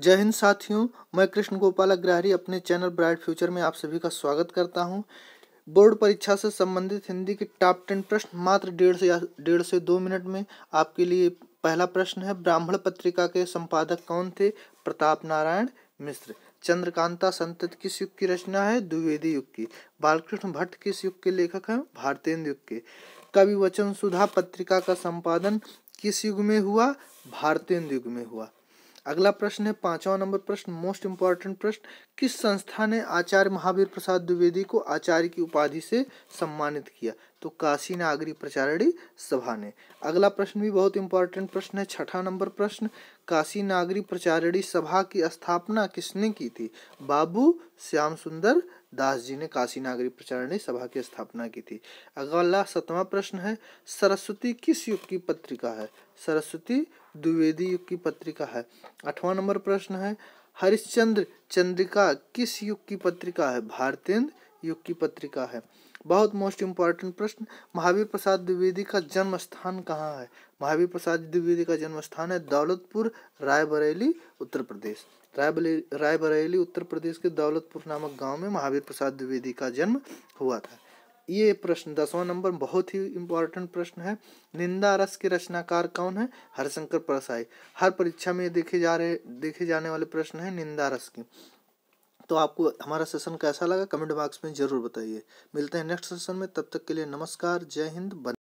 जय हिंद साथियों मैं कृष्ण गोपाल अग्रहरी अपने चैनल ब्राइट फ्यूचर में आप सभी का स्वागत करता हूं बोर्ड परीक्षा से संबंधित हिंदी के टॉप टेन प्रश्न मात्र डेढ़ से या डेढ़ से दो मिनट में आपके लिए पहला प्रश्न है ब्राह्मण पत्रिका के संपादक कौन थे प्रताप नारायण मिश्र चंद्रकांता संतत किस युग की रचना है द्विवेदी युग की बालकृष्ण भट्ट किस युग के लेखक हैं भारतेंद्र युग के कवि वचन सुधा पत्रिका का संपादन किस युग में हुआ भारतेंद्र युग में हुआ अगला प्रश्न है पांचवा नंबर प्रश्न मोस्ट इंपॉर्टेंट प्रश्न किस संस्था ने आचार्य महावीर प्रसाद द्विवेदी को आचार्य की उपाधि से सम्मानित किया तो काशी नागरी प्रचारणी सभा ने अगला प्रश्न भी बहुत इंपॉर्टेंट प्रश्न है छठा नंबर प्रश्न काशी नागरी प्रचारणी सभा की स्थापना किसने की थी बाबू श्याम सुंदर दास जी ने काशी नागरी प्रचारणी सभा की स्थापना की थी अगला सतवा प्रश्न है सरस्वती किस युग की पत्रिका है सरस्वती द्विवेदी युग की पत्रिका है आठवां नंबर प्रश्न है हरिश्चंद्र चंद्रिका किस युग की पत्रिका है भारतेंद्र युग की पत्रिका है बहुत मोस्ट इम्पॉर्टेंट प्रश्न महावीर प्रसाद द्विवेदी का जन्म स्थान कहाँ है महावीर प्रसाद द्विवेदी का जन्म स्थान है दौलतपुर रायबरेली उत्तर प्रदेश रायबरेली उत्तर प्रदेश के दौलतपुर नामक गांव में महावीर प्रसाद द्विवेदी का जन्म हुआ था ये प्रश्न दसवां नंबर बहुत ही इम्पोर्टेंट प्रश्न है निंदा रस के रचनाकार कौन है हरशंकर परसाई हर परीक्षा में देखे जा रहे देखे जाने वाले प्रश्न है निंदा रस की तो आपको हमारा सेशन कैसा लगा कमेंट बॉक्स में ज़रूर बताइए मिलते हैं नेक्स्ट सेशन में तब तक के लिए नमस्कार जय हिंद